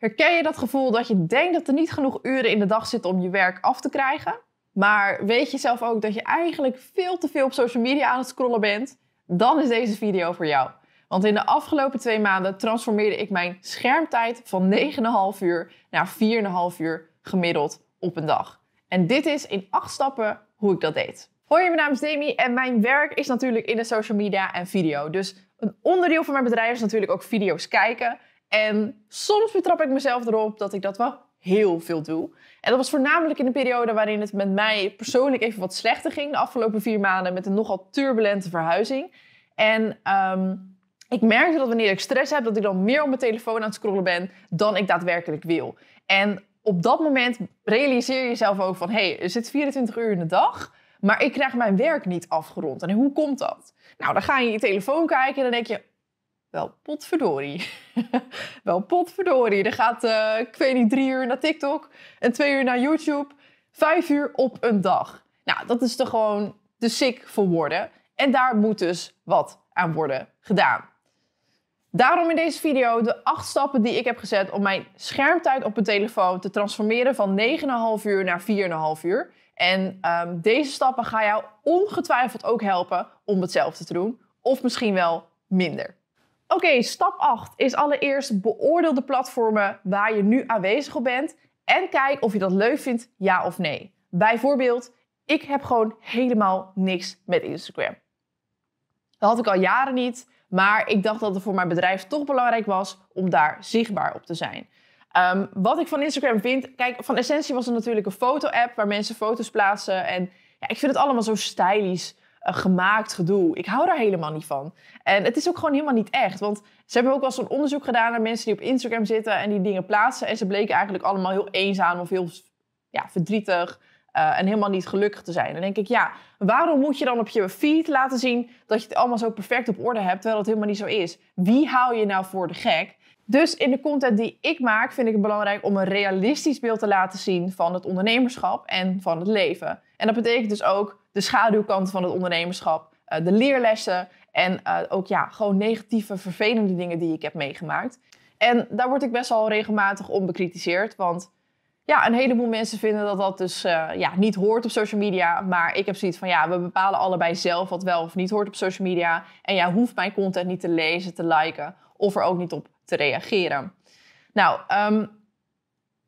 Herken je dat gevoel dat je denkt dat er niet genoeg uren in de dag zitten om je werk af te krijgen? Maar weet je zelf ook dat je eigenlijk veel te veel op social media aan het scrollen bent? Dan is deze video voor jou. Want in de afgelopen twee maanden transformeerde ik mijn schermtijd van 9,5 uur naar 4,5 uur gemiddeld op een dag. En dit is in acht stappen hoe ik dat deed. Hoi, mijn naam is Demi en mijn werk is natuurlijk in de social media en video. Dus een onderdeel van mijn bedrijf is natuurlijk ook video's kijken. En soms betrap ik mezelf erop dat ik dat wel heel veel doe. En dat was voornamelijk in de periode waarin het met mij persoonlijk even wat slechter ging. De afgelopen vier maanden met een nogal turbulente verhuizing. En ehm, ik merkte dat wanneer ik stress heb, dat ik dan meer op mijn telefoon aan het scrollen ben dan ik daadwerkelijk wil. En op dat moment realiseer je jezelf ook van, hé, hey, er zit 24 uur in de dag, maar ik krijg mijn werk niet afgerond. En hoe komt dat? Nou, dan ga je je telefoon kijken en dan denk je, wel potverdorie. wel potverdorie. Er gaat, uh, ik weet niet, drie uur naar TikTok en twee uur naar YouTube. Vijf uur op een dag. Nou, dat is toch gewoon te sick voor woorden. En daar moet dus wat aan worden gedaan. Daarom in deze video de acht stappen die ik heb gezet om mijn schermtijd op mijn telefoon te transformeren van 9,5 uur naar 4,5 uur. En ehm, deze stappen gaan jou ongetwijfeld ook helpen om hetzelfde te doen, of misschien wel minder. Oké, stap 8 is allereerst beoordeel de platformen waar je nu aanwezig op bent en kijk of je dat leuk vindt, ja of nee. Bijvoorbeeld, ik heb gewoon helemaal niks met Instagram. Dat had ik al jaren niet, maar ik dacht dat het voor mijn bedrijf toch belangrijk was om daar zichtbaar op te zijn. Ehm, wat ik van Instagram vind, kijk, van essentie was het natuurlijk een foto-app waar mensen foto's plaatsen. En ja, ik vind het allemaal zo stylisch. Een gemaakt gedoe. Ik hou daar helemaal niet van. En het is ook gewoon helemaal niet echt. Want ze hebben ook wel zo'n onderzoek gedaan naar mensen die op Instagram zitten en die dingen plaatsen. En ze bleken eigenlijk allemaal heel eenzaam of heel ja, verdrietig. Eh, en helemaal niet gelukkig te zijn. Dan denk ik, ja, waarom moet je dan op je feed laten zien dat je het allemaal zo perfect op orde hebt, terwijl dat helemaal niet zo is? Wie hou je nou voor de gek? Dus in de content die ik maak, vind ik het belangrijk om een realistisch beeld te laten zien van het ondernemerschap en van het leven. En dat betekent dus ook de schaduwkant van het ondernemerschap, eh, de leerlessen en eh, ook ja, gewoon negatieve, vervelende dingen die ik heb meegemaakt. En daar word ik best wel regelmatig om bekritiseerd, want ja, een heleboel mensen vinden dat dat dus eh, ja, niet hoort op social media. Maar ik heb zoiets van, ja, we bepalen allebei zelf wat wel of niet hoort op social media. En jij ja, hoeft mijn content niet te lezen, te liken of er ook niet op te reageren. Nou, ehm,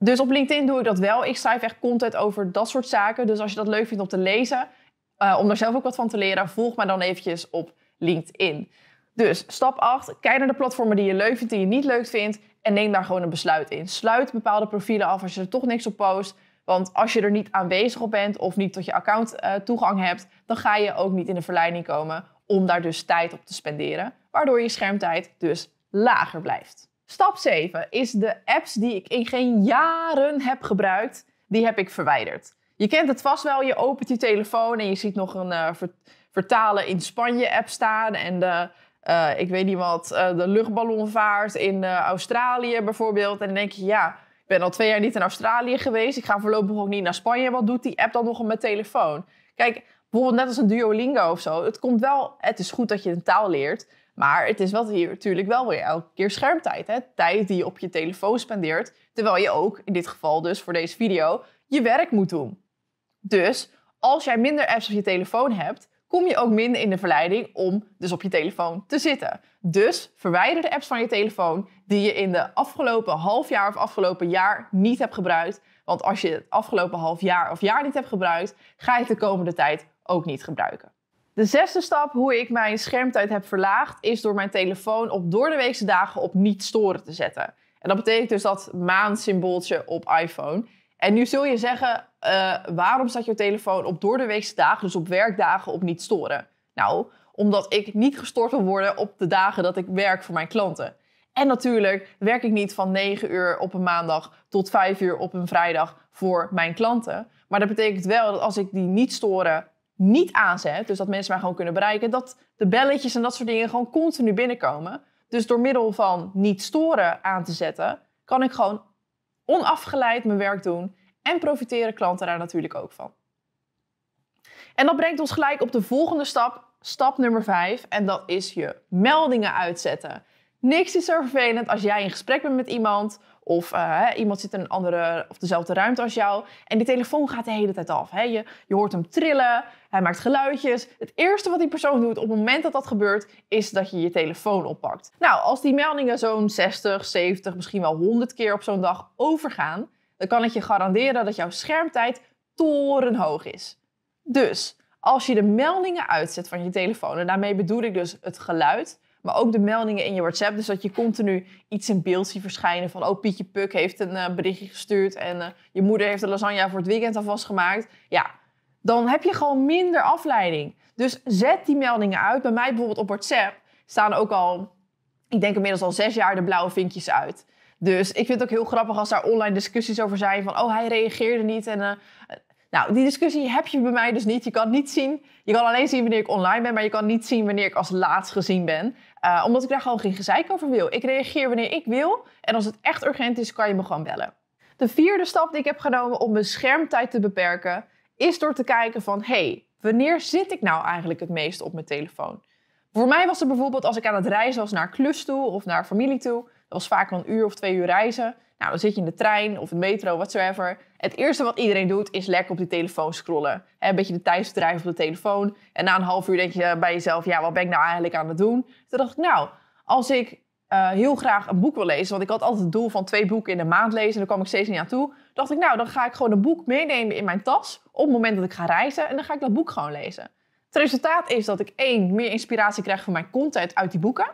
dus op LinkedIn doe ik dat wel. Ik schrijf echt content over dat soort zaken. Dus als je dat leuk vindt om te lezen, eh, om daar zelf ook wat van te leren, volg mij dan eventjes op LinkedIn. Dus stap 8, kijk naar de platformen die je leuk vindt, die je niet leuk vindt en neem daar gewoon een besluit in. Sluit bepaalde profielen af als je er toch niks op post. Want als je er niet aanwezig op bent of niet tot je account eh, toegang hebt, dan ga je ook niet in de verleiding komen om daar dus tijd op te spenderen, waardoor je schermtijd dus lager blijft. Stap 7 is de apps die ik in geen jaren heb gebruikt, die heb ik verwijderd. Je kent het vast wel, je opent je telefoon en je ziet nog een eh, vertalen in Spanje app staan en de, eh, ik weet niet wat, eh, de luchtballonvaart in Australië bijvoorbeeld. En dan denk je, ja, ik ben al twee jaar niet in Australië geweest, ik ga voorlopig ook niet naar Spanje. Wat doet die app dan nog op mijn telefoon? Kijk, bijvoorbeeld net als een Duolingo of zo, het komt wel, het is goed dat je een taal leert, maar het is wat hier natuurlijk wel weer elke keer schermtijd. Hè? Tijd die je op je telefoon spendeert, terwijl je ook, in dit geval dus voor deze video, je werk moet doen. Dus als jij minder apps op je telefoon hebt, kom je ook minder in de verleiding om dus op je telefoon te zitten. Dus verwijder de apps van je telefoon die je in de afgelopen half jaar of afgelopen jaar niet hebt gebruikt. Want als je het afgelopen half jaar of jaar niet hebt gebruikt, ga je het de komende tijd ook niet gebruiken. De zesde stap hoe ik mijn schermtijd heb verlaagd is door mijn telefoon op doordeweekse dagen op niet storen te zetten. En dat betekent dus dat maansymbooltje op iPhone. En nu zul je zeggen, eh, waarom staat je telefoon op doordeweekse dagen, dus op werkdagen, op niet storen? Nou, omdat ik niet gestoord wil worden op de dagen dat ik werk voor mijn klanten. En natuurlijk werk ik niet van 9 uur op een maandag tot 5 uur op een vrijdag voor mijn klanten. Maar dat betekent wel dat als ik die niet storen niet aanzet, dus dat mensen mij gewoon kunnen bereiken, dat de belletjes en dat soort dingen gewoon continu binnenkomen. Dus door middel van niet storen aan te zetten, kan ik gewoon onafgeleid mijn werk doen en profiteren klanten daar natuurlijk ook van. En dat brengt ons gelijk op de volgende stap, stap nummer 5, en dat is je meldingen uitzetten. Niks is zo vervelend als jij in gesprek bent met iemand of eh, iemand zit in een andere of dezelfde ruimte als jou. En die telefoon gaat de hele tijd af. Hè? Je, je hoort hem trillen, hij maakt geluidjes. Het eerste wat die persoon doet op het moment dat dat gebeurt, is dat je je telefoon oppakt. Nou, als die meldingen zo'n 60, 70, misschien wel 100 keer op zo'n dag overgaan, dan kan ik je garanderen dat jouw schermtijd torenhoog is. Dus als je de meldingen uitzet van je telefoon, en daarmee bedoel ik dus het geluid, maar ook de meldingen in je WhatsApp. Dus dat je continu iets in beeld ziet verschijnen. Van, oh, Pietje Puk heeft een eh, berichtje gestuurd. En eh, je moeder heeft de lasagne voor het weekend alvast gemaakt. Ja, dan heb je gewoon minder afleiding. Dus zet die meldingen uit. Bij mij bijvoorbeeld op WhatsApp staan ook al, ik denk inmiddels al zes jaar, de blauwe vinkjes uit. Dus ik vind het ook heel grappig als daar online discussies over zijn. Van, oh, hij reageerde niet. En eh, nou, die discussie heb je bij mij dus niet. Je kan niet zien. Je kan alleen zien wanneer ik online ben, maar je kan niet zien wanneer ik als laatst gezien ben. Eh, omdat ik daar gewoon geen gezeik over wil. Ik reageer wanneer ik wil. En als het echt urgent is, kan je me gewoon bellen. De vierde stap die ik heb genomen om mijn schermtijd te beperken, is door te kijken van hey, wanneer zit ik nou eigenlijk het meest op mijn telefoon? Voor mij was het bijvoorbeeld als ik aan het reizen was naar klus toe of naar familie toe, was vaak een uur of twee uur reizen. Nou, dan zit je in de trein of de metro, whatsoever. Het eerste wat iedereen doet, is lekker op die telefoon scrollen. een beetje de tijdsbedrijf op de telefoon. En na een half uur denk je bij jezelf, ja, wat ben ik nou eigenlijk aan het doen? Toen dacht ik, nou, als ik eh, heel graag een boek wil lezen. Want ik had altijd het doel van twee boeken in de maand lezen. En daar kwam ik steeds niet aan toe. Dacht ik, nou, dan ga ik gewoon een boek meenemen in mijn tas. Op het moment dat ik ga reizen. En dan ga ik dat boek gewoon lezen. Het resultaat is dat ik één, meer inspiratie krijg van mijn content uit die boeken.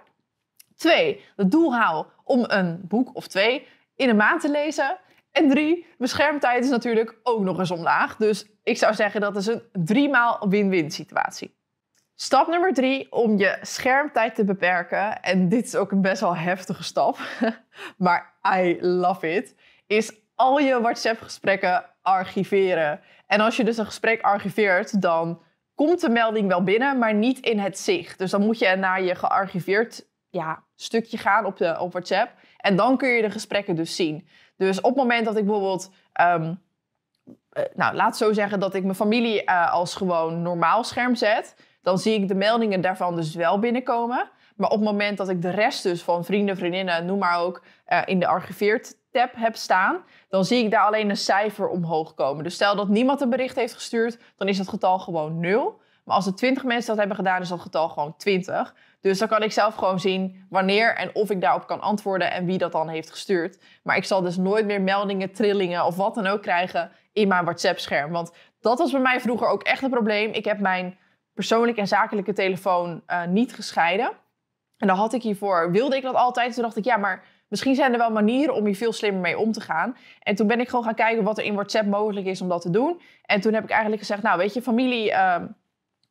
Twee, het doel haal om een boek of twee in een maand te lezen. En drie, beschermtijd is natuurlijk ook nog eens omlaag. Dus ik zou zeggen dat is een driemaal win-win situatie. Stap nummer drie, om je schermtijd te beperken. En dit is ook een best wel heftige stap, maar I love it. Is al je WhatsApp-gesprekken archiveren. En als je dus een gesprek archiveert, dan komt de melding wel binnen, maar niet in het zicht. Dus dan moet je naar je gearchiveerd ja, stukje gaan op, de, op WhatsApp. En dan kun je de gesprekken dus zien. Dus op het moment dat ik bijvoorbeeld. Ehm, eh, nou, laat zo zeggen dat ik mijn familie eh, als gewoon normaal scherm zet. Dan zie ik de meldingen daarvan dus wel binnenkomen. Maar op het moment dat ik de rest dus van vrienden, vriendinnen, noem maar ook, eh, in de archiveert tab heb staan, dan zie ik daar alleen een cijfer omhoog komen. Dus stel dat niemand een bericht heeft gestuurd, dan is dat getal gewoon nul. Maar als er 20 mensen dat hebben gedaan, is dat getal gewoon 20. Dus dan kan ik zelf gewoon zien wanneer en of ik daarop kan antwoorden en wie dat dan heeft gestuurd. Maar ik zal dus nooit meer meldingen, trillingen of wat dan ook krijgen in mijn WhatsApp-scherm. Want dat was bij mij vroeger ook echt een probleem. Ik heb mijn persoonlijke en zakelijke telefoon eh, niet gescheiden. En dan had ik hiervoor, wilde ik dat altijd. Toen dacht ik, ja, maar misschien zijn er wel manieren om hier veel slimmer mee om te gaan. En toen ben ik gewoon gaan kijken wat er in WhatsApp mogelijk is om dat te doen. En toen heb ik eigenlijk gezegd, nou weet je, familie... Ehm,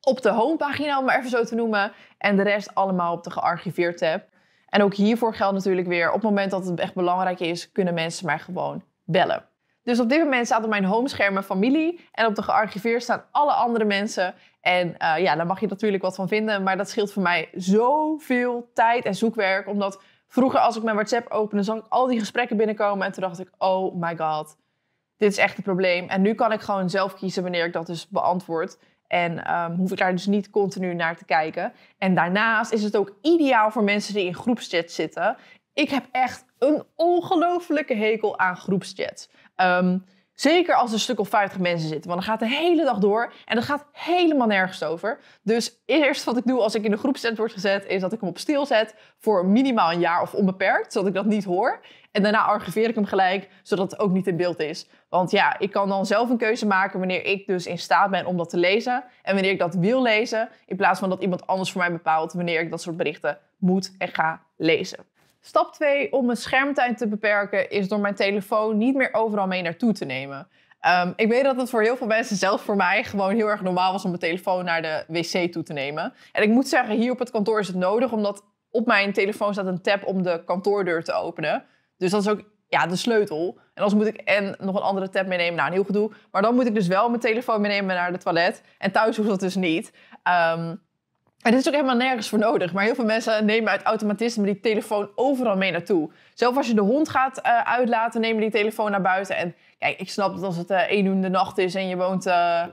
op de homepagina, om maar even zo te noemen. En de rest allemaal op de gearchiveerd tab. En ook hiervoor geldt natuurlijk weer, op het moment dat het echt belangrijk is, kunnen mensen mij gewoon bellen. Dus op dit moment staat op mijn homescherm mijn familie en op de gearchiveerd staan alle andere mensen. En eh, ja, daar mag je natuurlijk wat van vinden, maar dat scheelt voor mij zoveel tijd en zoekwerk. Omdat vroeger als ik mijn WhatsApp opende, zag ik al die gesprekken binnenkomen en toen dacht ik, oh my god, dit is echt een probleem. En nu kan ik gewoon zelf kiezen wanneer ik dat dus beantwoord. En ehm, hoef ik daar dus niet continu naar te kijken. En daarnaast is het ook ideaal voor mensen die in groepschat zitten. Ik heb echt een ongelofelijke hekel aan groepschat. Ehm, Zeker als er een stuk of 50 mensen zitten, want dan gaat de hele dag door en dat gaat helemaal nergens over. Dus eerst wat ik doe als ik in een groepscent word gezet, is dat ik hem op stil zet voor minimaal een jaar of onbeperkt, zodat ik dat niet hoor. En daarna archiveer ik hem gelijk, zodat het ook niet in beeld is. Want ja, ik kan dan zelf een keuze maken wanneer ik dus in staat ben om dat te lezen en wanneer ik dat wil lezen, in plaats van dat iemand anders voor mij bepaalt wanneer ik dat soort berichten moet en ga lezen. Stap 2 om mijn schermtijd te beperken is door mijn telefoon niet meer overal mee naartoe te nemen. Ehm, ik weet dat het voor heel veel mensen, zelfs voor mij, gewoon heel erg normaal was om mijn telefoon naar de wc toe te nemen. En ik moet zeggen, hier op het kantoor is het nodig, omdat op mijn telefoon staat een tab om de kantoordeur te openen. Dus dat is ook ja, de sleutel. En als moet ik en nog een andere tab meenemen. Nou, een heel gedoe. Maar dan moet ik dus wel mijn telefoon meenemen naar de toilet. En thuis hoeft dat dus niet. Um, en dit is ook helemaal nergens voor nodig. Maar heel veel mensen nemen uit automatisme die telefoon overal mee naartoe. Zelfs als je de hond gaat uh, uitlaten, nemen die telefoon naar buiten. En kijk, ik snap dat als het uh, één uur in de nacht is en je woont eh,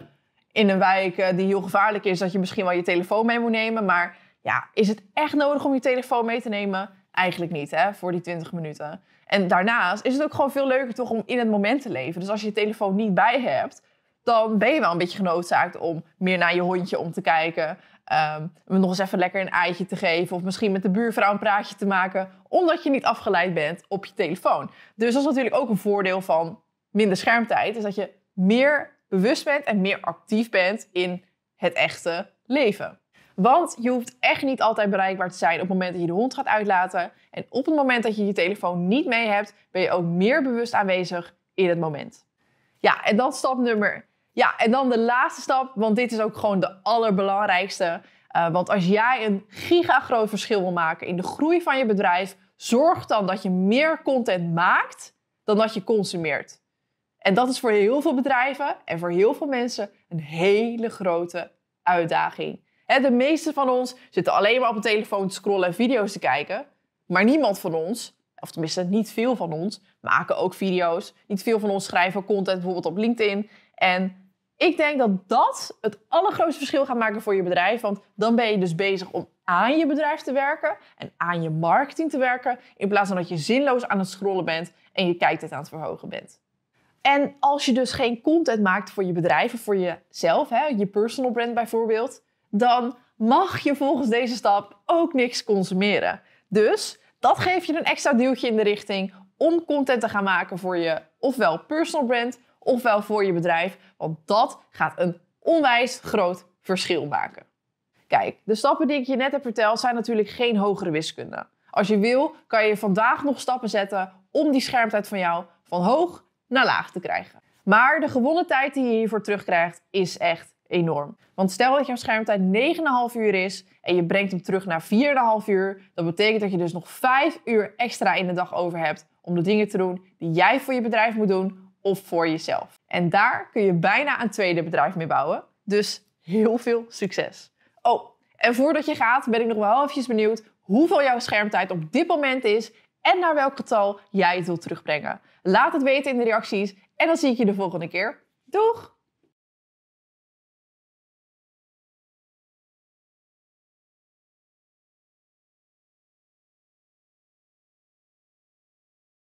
in een wijk die heel gevaarlijk is, dat je misschien wel je telefoon mee moet nemen. Maar ja, is het echt nodig om je telefoon mee te nemen? Eigenlijk niet, hè, voor die 20 minuten. En daarnaast is het ook gewoon veel leuker toch om in het moment te leven. Dus als je je telefoon niet bij hebt, dan ben je wel een beetje genoodzaakt om meer naar je hondje om te kijken. Um, nog eens even lekker een eitje te geven. Of misschien met de buurvrouw een praatje te maken. Omdat je niet afgeleid bent op je telefoon. Dus dat is natuurlijk ook een voordeel van minder schermtijd. Is dat je meer bewust bent en meer actief bent in het echte leven. Want je hoeft echt niet altijd bereikbaar te zijn op het moment dat je de hond gaat uitlaten. En op het moment dat je je telefoon niet mee hebt, ben je ook meer bewust aanwezig in het moment. Ja, en dan stap nummer ja, en dan de laatste stap, want dit is ook gewoon de allerbelangrijkste. Eh, want als jij een gigagroot verschil wil maken in de groei van je bedrijf, zorg dan dat je meer content maakt dan dat je consumeert. En dat is voor heel veel bedrijven en voor heel veel mensen een hele grote uitdaging. de meeste van ons zitten alleen maar op een telefoon te scrollen en video's te kijken. Maar niemand van ons, of tenminste niet veel van ons, maken ook video's. Niet veel van ons schrijven content bijvoorbeeld op LinkedIn. En ik denk dat dat het allergrootste verschil gaat maken voor je bedrijf. Want dan ben je dus bezig om aan je bedrijf te werken en aan je marketing te werken. In plaats van dat je zinloos aan het scrollen bent en je kijktijd aan het verhogen bent. En als je dus geen content maakt voor je bedrijf of voor jezelf, hè, je personal brand bijvoorbeeld, dan mag je volgens deze stap ook niks consumeren. Dus dat geeft je een extra duwtje in de richting om content te gaan maken voor je ofwel personal brand ofwel voor je bedrijf, want dat gaat een onwijs groot verschil maken. Kijk, de stappen die ik je net heb verteld zijn natuurlijk geen hogere wiskunde. Als je wil, kan je vandaag nog stappen zetten om die schermtijd van jou van hoog naar laag te krijgen. Maar de gewonnen tijd die je hiervoor terugkrijgt is echt enorm. Want stel dat jouw schermtijd 9,5 uur is en je brengt hem terug naar 4,5 uur, dat betekent dat je dus nog 5 uur extra in de dag over hebt om de dingen te doen die jij voor je bedrijf moet doen of voor jezelf. En daar kun je bijna een tweede bedrijf mee bouwen. Dus heel veel succes. Oh, en voordat je gaat, ben ik nog wel even benieuwd hoeveel jouw schermtijd op dit moment is en naar welk getal jij het wilt terugbrengen. Laat het weten in de reacties en dan zie ik je de volgende keer. Doeg!